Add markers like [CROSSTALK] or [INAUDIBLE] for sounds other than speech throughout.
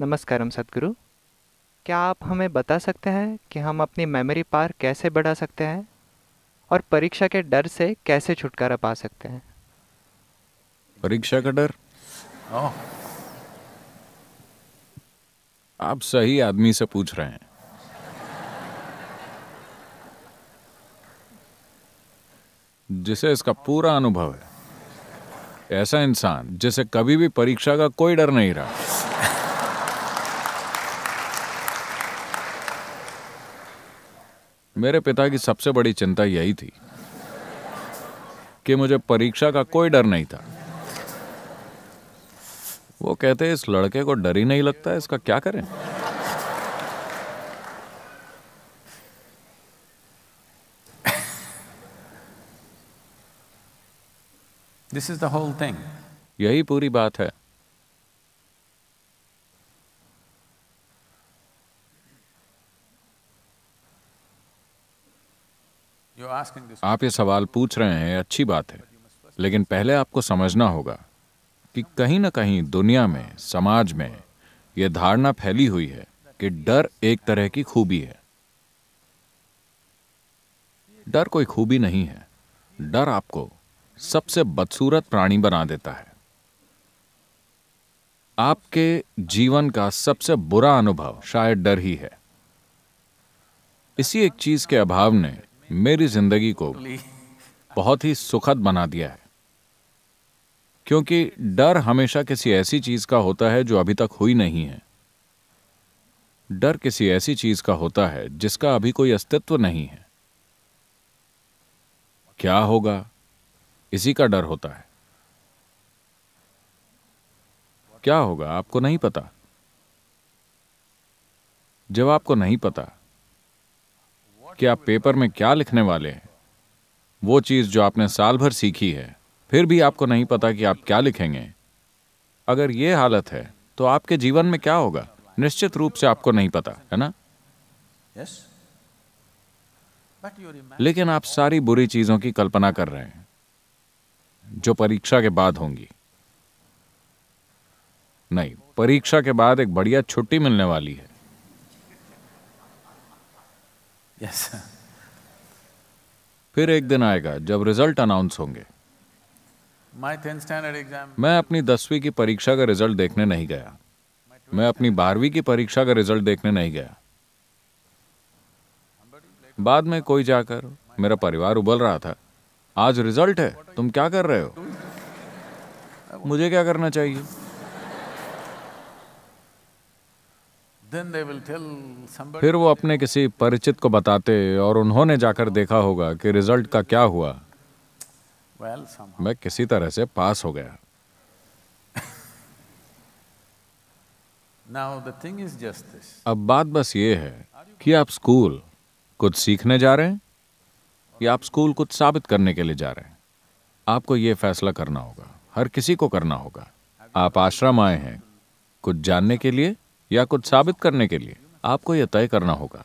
नमस्कार सतगुरु क्या आप हमें बता सकते हैं कि हम अपनी मेमोरी पार कैसे बढ़ा सकते हैं और परीक्षा के डर से कैसे छुटकारा पा सकते हैं परीक्षा का डर हाँ। आप सही आदमी से पूछ रहे हैं जिसे इसका पूरा अनुभव है ऐसा इंसान जिसे कभी भी परीक्षा का कोई डर नहीं रहा मेरे पिता की सबसे बड़ी चिंता यही थी कि मुझे परीक्षा का कोई डर नहीं था वो कहते इस लड़के को डर ही नहीं लगता इसका क्या करें this is the whole thing यही पूरी बात है आप ये सवाल पूछ रहे हैं अच्छी बात है लेकिन पहले आपको समझना होगा कि कहीं ना कहीं दुनिया में समाज में यह धारणा फैली हुई है कि डर एक तरह की खूबी है डर कोई खूबी नहीं है डर आपको सबसे बदसूरत प्राणी बना देता है आपके जीवन का सबसे बुरा अनुभव शायद डर ही है इसी एक चीज के अभाव ने मेरी जिंदगी को बहुत ही सुखद बना दिया है क्योंकि डर हमेशा किसी ऐसी चीज का होता है जो अभी तक हुई नहीं है डर किसी ऐसी चीज का होता है जिसका अभी कोई अस्तित्व नहीं है क्या होगा इसी का डर होता है क्या होगा आपको नहीं पता जब आपको नहीं पता कि आप पेपर में क्या लिखने वाले हैं वो चीज़ जो आपने साल भर सीखी है फिर भी आपको नहीं पता कि आप क्या लिखेंगे अगर ये हालत है तो आपके जीवन में क्या होगा निश्चित रूप से आपको नहीं पता है ना लेकिन आप सारी बुरी चीज़ों की कल्पना कर रहे हैं जो परीक्षा के बाद होंगी नहीं परीक्षा के बाद एक बढ़िया छुट्टी मिलने वाली है yes, [LAUGHS] फिर एक दिन आएगा जब रिजल्ट अनाउंस होंगे मैं अपनी दसवीं की परीक्षा का रिजल्ट देखने नहीं गया मैं अपनी बारहवीं की परीक्षा का रिजल्ट देखने नहीं गया बाद में कोई जाकर मेरा परिवार उबल रहा था आज रिजल्ट है तुम क्या कर रहे हो मुझे क्या करना चाहिए फिर वो अपने किसी परिचित को बताते और उन्होंने जाकर देखा होगा कि रिजल्ट का क्या हुआ मैं किसी तरह से पास हो गया अब बात बस ये है कि आप स्कूल कुछ सीखने जा रहे हैं या आप स्कूल कुछ साबित करने के लिए जा रहे हैं आपको ये फैसला करना होगा हर किसी को करना होगा आप आश्रम आए हैं कुछ जानने के लिए या कुछ साबित करने के लिए आपको यह तय करना होगा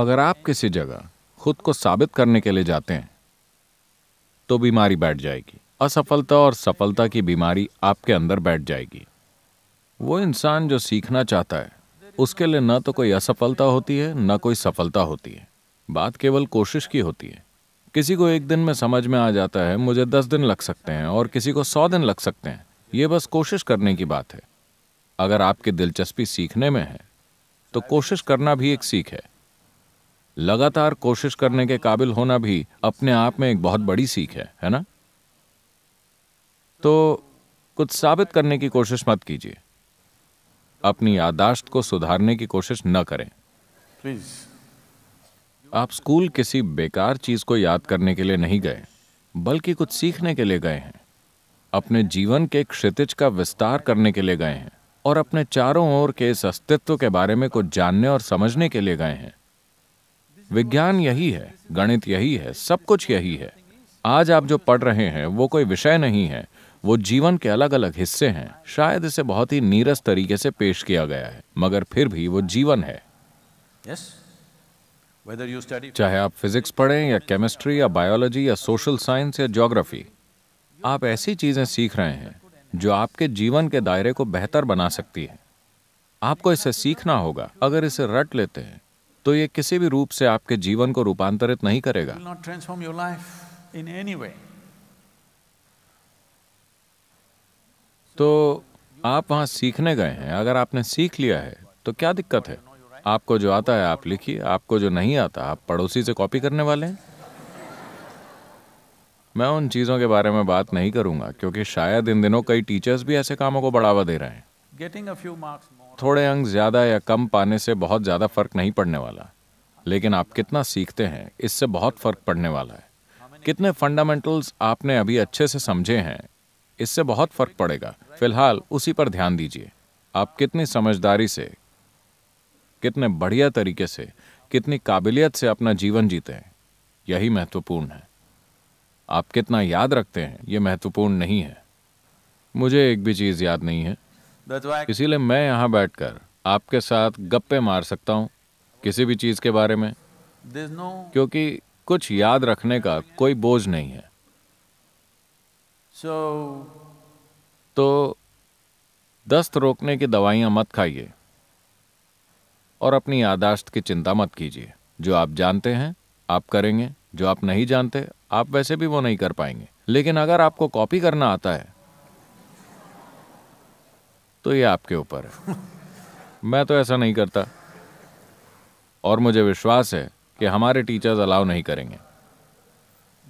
अगर आप किसी जगह खुद को साबित करने के लिए जाते हैं तो बीमारी बैठ जाएगी असफलता और सफलता की बीमारी आपके अंदर बैठ जाएगी वो इंसान जो सीखना चाहता है उसके लिए न तो कोई असफलता होती है न कोई सफलता होती है बात केवल कोशिश की होती है किसी को एक दिन में समझ में आ जाता है मुझे दस दिन लग सकते हैं और किसी को सौ दिन लग सकते हैं ये बस कोशिश करने की बात है अगर आपकी दिलचस्पी सीखने में है तो कोशिश करना भी एक सीख है लगातार कोशिश करने के काबिल होना भी अपने आप में एक बहुत बड़ी सीख है है ना तो कुछ साबित करने की कोशिश मत कीजिए अपनी यादाश्त को सुधारने की कोशिश न करें प्लीज आप स्कूल किसी बेकार चीज को याद करने के लिए नहीं गए बल्कि कुछ सीखने के लिए गए हैं अपने जीवन के क्षितिज का विस्तार करने के लिए गए हैं और अपने चारों ओर के इस अस्तित्व के बारे में कुछ जानने और समझने के लिए गए हैं विज्ञान यही है गणित यही है सब कुछ यही है आज आप जो पढ़ रहे हैं वो कोई विषय नहीं है वो जीवन के अलग अलग हिस्से हैं शायद इसे बहुत ही नीरस तरीके से पेश किया गया है मगर फिर भी वो जीवन है yes. चाहे आप फिजिक्स पढ़ें या केमिस्ट्री या बायोलॉजी या सोशल साइंस या ज्योग्राफी आप ऐसी चीजें सीख रहे हैं जो आपके जीवन के दायरे को बेहतर बना सकती है आपको इसे सीखना होगा अगर इसे रट लेते हैं तो ये किसी भी रूप से आपके जीवन को रूपांतरित नहीं करेगा तो आप वहां सीखने गए हैं अगर आपने सीख लिया है तो क्या दिक्कत है आपको जो आता है आप लिखिए आपको जो नहीं आता आप पड़ोसी से कॉपी करने वाले हैं मैं उन चीज़ों के बारे में बात नहीं करूंगा क्योंकि शायद इन दिनों कई टीचर्स भी ऐसे कामों को बढ़ावा दे रहे हैं गेटिंग थोड़े अंक ज़्यादा या कम पाने से बहुत ज़्यादा फ़र्क नहीं पड़ने वाला लेकिन आप कितना सीखते हैं इससे बहुत फ़र्क पड़ने वाला है कितने फंडामेंटल्स आपने अभी अच्छे से समझे हैं इससे बहुत फ़र्क पड़ेगा फिलहाल उसी पर ध्यान दीजिए आप कितनी समझदारी से कितने बढ़िया तरीके से कितनी काबिलियत से अपना जीवन जीते हैं यही महत्वपूर्ण है आप कितना याद रखते हैं ये महत्वपूर्ण नहीं है मुझे एक भी चीज़ याद नहीं है इसीलिए मैं यहाँ बैठकर आपके साथ गप्पे मार सकता हूँ किसी भी चीज़ के बारे में क्योंकि कुछ याद रखने का कोई बोझ नहीं है तो दस्त रोकने की दवाइयां मत खाइए और अपनी यादाश्त की चिंता मत कीजिए जो आप जानते हैं आप करेंगे जो आप नहीं जानते आप वैसे भी वो नहीं कर पाएंगे लेकिन अगर आपको कॉपी करना आता है तो ये आपके ऊपर है [LAUGHS] मैं तो ऐसा नहीं करता और मुझे विश्वास है कि हमारे टीचर्स अलाउ नहीं करेंगे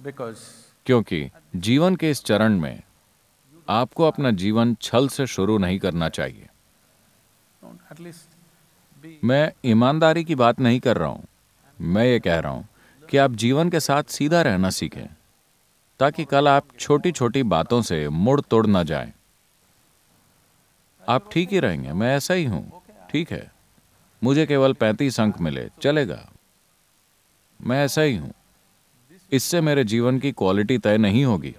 बिकॉज क्योंकि जीवन के इस चरण में आपको अपना जीवन छल से शुरू नहीं करना चाहिए मैं ईमानदारी की बात नहीं कर रहा हूं मैं ये कह रहा हूं कि आप जीवन के साथ सीधा रहना सीखें ताकि कल आप छोटी छोटी बातों से मुड़ तोड़ ना जाए आप ठीक ही रहेंगे मैं ऐसा ही हूं ठीक है मुझे केवल पैंतीस अंक मिले चलेगा मैं ऐसा ही हूं इससे मेरे जीवन की क्वालिटी तय नहीं होगी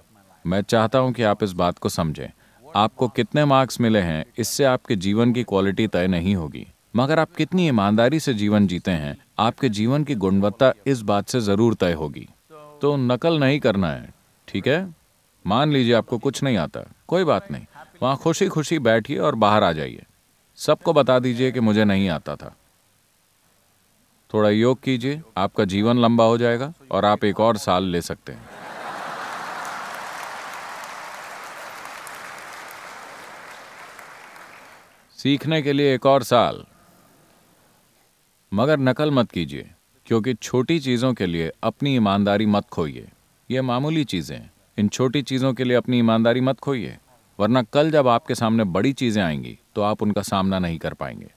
मैं चाहता हूं कि आप इस बात को समझें आपको कितने मार्क्स मिले हैं इससे आपके जीवन की क्वालिटी तय नहीं होगी मगर आप कितनी ईमानदारी से जीवन जीते हैं आपके जीवन की गुणवत्ता इस बात से जरूर तय होगी तो नकल नहीं करना है ठीक है मान लीजिए आपको कुछ नहीं आता कोई बात नहीं वहां खुशी खुशी बैठिए और बाहर आ जाइए सबको बता दीजिए कि मुझे नहीं आता था थोड़ा योग कीजिए आपका जीवन लंबा हो जाएगा और आप एक और साल ले सकते हैं सीखने के लिए एक और साल मगर नकल मत कीजिए क्योंकि छोटी चीज़ों के लिए अपनी ईमानदारी मत खोइए ये मामूली चीज़ें इन छोटी चीज़ों के लिए अपनी ईमानदारी मत खोइए वरना कल जब आपके सामने बड़ी चीज़ें आएंगी तो आप उनका सामना नहीं कर पाएंगे